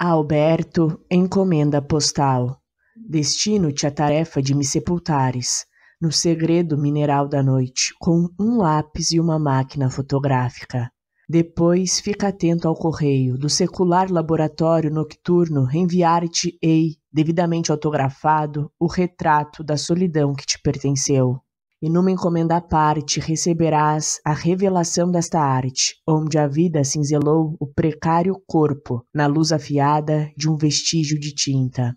Alberto, encomenda postal. Destino-te a tarefa de me sepultares, no segredo mineral da noite, com um lápis e uma máquina fotográfica. Depois fica atento ao correio do secular laboratório nocturno enviar-te-ei, devidamente autografado, o retrato da solidão que te pertenceu e numa encomenda à parte receberás a revelação desta arte, onde a vida cinzelou o precário corpo na luz afiada de um vestígio de tinta.